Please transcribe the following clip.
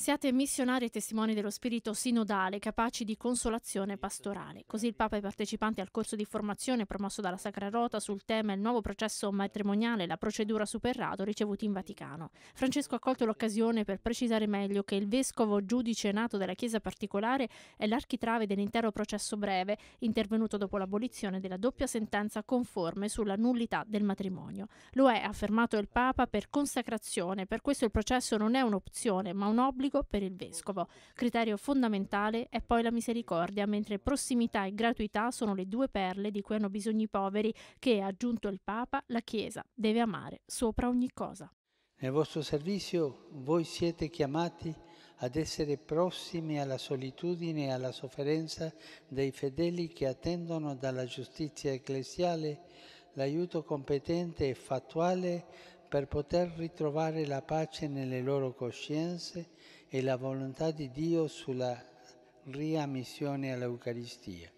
Siate missionari e testimoni dello spirito sinodale, capaci di consolazione pastorale. Così il Papa e i partecipanti al corso di formazione promosso dalla Sacra Rota sul tema il nuovo processo matrimoniale e la procedura superrato ricevuti in Vaticano. Francesco ha colto l'occasione per precisare meglio che il vescovo giudice nato della Chiesa particolare è l'architrave dell'intero processo breve, intervenuto dopo l'abolizione della doppia sentenza conforme sulla nullità del matrimonio. Lo è, ha affermato il Papa, per consacrazione. Per questo il processo non è un'opzione, ma un obbligo pubblico per il vescovo. Criterio fondamentale è poi la misericordia, mentre prossimità e gratuità sono le due perle di cui hanno bisogno i poveri che, aggiunto il Papa, la Chiesa deve amare sopra ogni cosa. Nel vostro servizio voi siete chiamati ad essere prossimi alla solitudine e alla sofferenza dei fedeli che attendono dalla giustizia ecclesiale l'aiuto competente e fattuale per poter ritrovare la pace nelle loro coscienze e la volontà di Dio sulla riammissione all'Eucaristia.